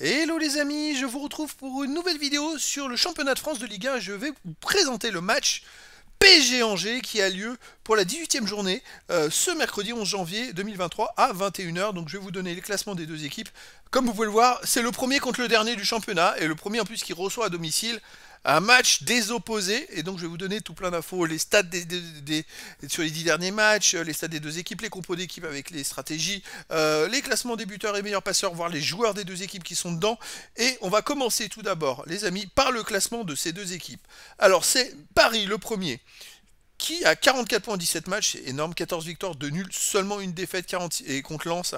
Hello les amis, je vous retrouve pour une nouvelle vidéo sur le championnat de France de Ligue 1 je vais vous présenter le match PSG Angers qui a lieu pour la 18e journée euh, ce mercredi 11 janvier 2023 à 21h. Donc je vais vous donner les classements des deux équipes. Comme vous pouvez le voir, c'est le premier contre le dernier du championnat et le premier en plus qui reçoit à domicile un match des opposés. Et donc, je vais vous donner tout plein d'infos, les stats sur les dix derniers matchs, euh, les stats des deux équipes, les compos d'équipes avec les stratégies, euh, les classements des buteurs et meilleurs passeurs, voire les joueurs des deux équipes qui sont dedans. Et on va commencer tout d'abord, les amis, par le classement de ces deux équipes. Alors, c'est Paris le premier qui a 44 points en 17 matchs, c'est énorme, 14 victoires, de nuls, seulement une défaite et contre lance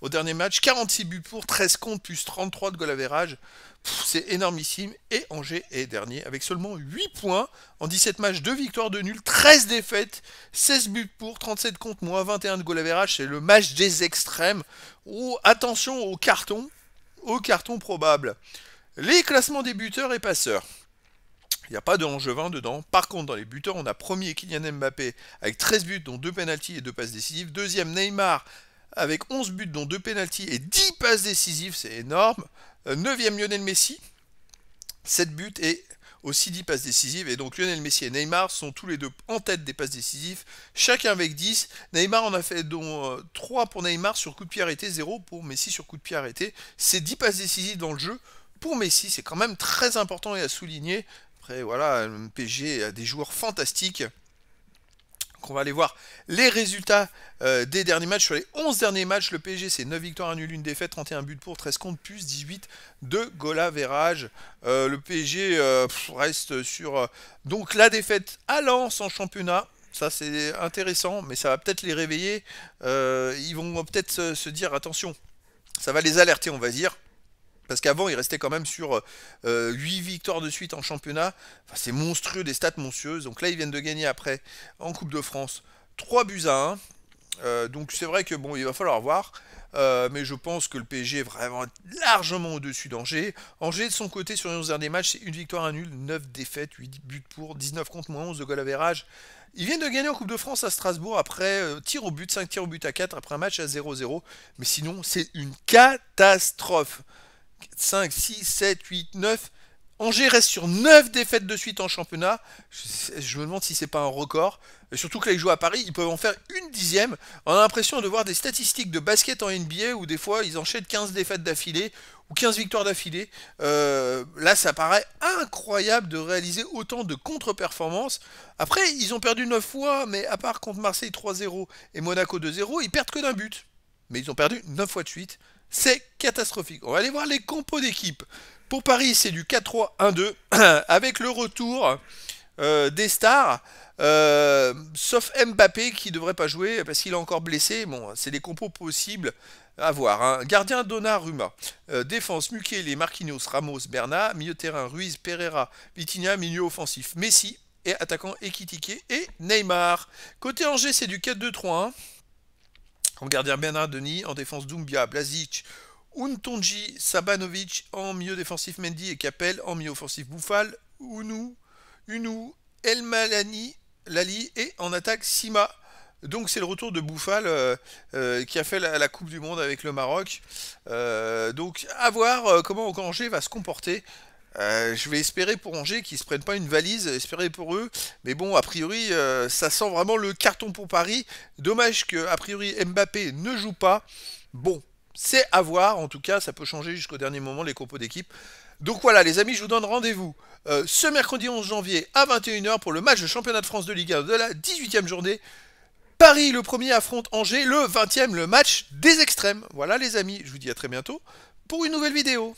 au dernier match, 46 buts pour, 13 comptes, plus 33 de goal average, c'est énormissime, et Angers est dernier, avec seulement 8 points en 17 matchs, 2 victoires, de nuls, 13 défaites, 16 buts pour, 37 comptes, moins 21 de goal average, c'est le match des extrêmes, oh, attention au carton, au carton probable. Les classements des buteurs et passeurs. Il n'y a pas de Angevin dedans. Par contre, dans les buteurs, on a premier Kylian Mbappé avec 13 buts, dont 2 pénalties et 2 passes décisives. Deuxième, Neymar avec 11 buts, dont 2 pénalties et 10 passes décisives. C'est énorme. Euh, neuvième, Lionel Messi, 7 buts et aussi 10 passes décisives. Et donc Lionel Messi et Neymar sont tous les deux en tête des passes décisives, chacun avec 10. Neymar en a fait dont 3 euh, pour Neymar sur coup de pied arrêté, 0 pour Messi sur coup de pied arrêté. C'est 10 passes décisives dans le jeu. Pour Messi, c'est quand même très important et à souligner voilà, le pg a des joueurs fantastiques. qu'on on va aller voir les résultats euh, des derniers matchs. Sur les 11 derniers matchs, le PSG, c'est 9 victoires, 1 nul, 1 défaite, 31 buts pour, 13 comptes, plus 18 de gola verrage euh, le pg euh, reste sur donc la défaite à Lens en championnat. Ça, c'est intéressant, mais ça va peut-être les réveiller. ils vont peut-être se dire, attention, ça va les alerter, on va dire. Parce qu'avant, il restait quand même sur 8 euh, victoires de suite en championnat. c'est monstrueux, des stats monstrueuses. Donc là, ils viennent de gagner après en Coupe de France 3 buts à 1. Euh, donc c'est vrai que bon, il va falloir voir. Euh, mais je pense que le PSG est vraiment largement au-dessus d'Angers. Angers, de son côté, sur les 11 derniers matchs, c'est une victoire, à nul, 9 défaites, 8 buts pour, 19 contre, moins 11 de goal à Ils viennent de gagner en Coupe de France à Strasbourg après tir au but, 5 tirs au but à 4, après un match à 0-0. Mais sinon, c'est une catastrophe. 5, 6, 7, 8, 9. Angers reste sur 9 défaites de suite en championnat. Je, me demande si c'est pas un record. surtout que là, ils jouent à Paris, ils peuvent en faire une dixième. On a l'impression de voir des statistiques de basket en NBA où des fois ils enchaînent 15 défaites d'affilée ou 15 victoires d'affilée. Euh, là, ça paraît incroyable de réaliser autant de contre-performances. Après, ils ont perdu 9 fois, mais à part contre Marseille 3-0 et Monaco 2-0, ils perdent que d'un but mais ils ont perdu 9 fois de suite. C'est catastrophique. On va aller voir les compos d'équipe. Pour Paris, c'est du 4-3-1-2 avec le retour euh, des stars. Euh, sauf Mbappé qui ne devrait pas jouer parce qu'il est encore blessé. Bon, c'est des compos possibles à voir. Hein. Gardien Donnarumma. Ruma. Euh, défense Mukele, Marquinhos, Ramos, Bernat. Milieu terrain Ruiz, Pereira, Vitinha. Milieu offensif Messi. Et attaquant Ekitike et Neymar. Côté Angers, c'est du 4-2-3-1. En gardien Bernard Denis, en défense Dumbia, Blazic, Untonji, Sabanovic, en milieu défensif Mendy et Capel, en milieu offensif Bouffal, Unou, El Malani, Lali et en attaque Sima. Donc c'est le retour de Boufal euh, euh, qui a fait la, Coupe du Monde avec le Maroc. Euh, donc à voir comment Angers va se comporter euh, je vais espérer pour Angers qu'ils se prennent pas une valise, espérer pour eux. Mais bon, a priori, euh, ça sent vraiment le carton pour Paris. Dommage que, a priori, Mbappé ne joue pas. Bon, c'est à voir. En tout cas, ça peut changer jusqu'au dernier moment les compos d'équipe. Donc voilà, les amis, je vous donne rendez-vous euh, ce mercredi 11 janvier à 21h pour le match de championnat de France de Ligue 1 de la 18e journée. Paris, le premier, affronte Angers, le 20e, le match des extrêmes. Voilà, les amis, je vous dis à très bientôt pour une nouvelle vidéo.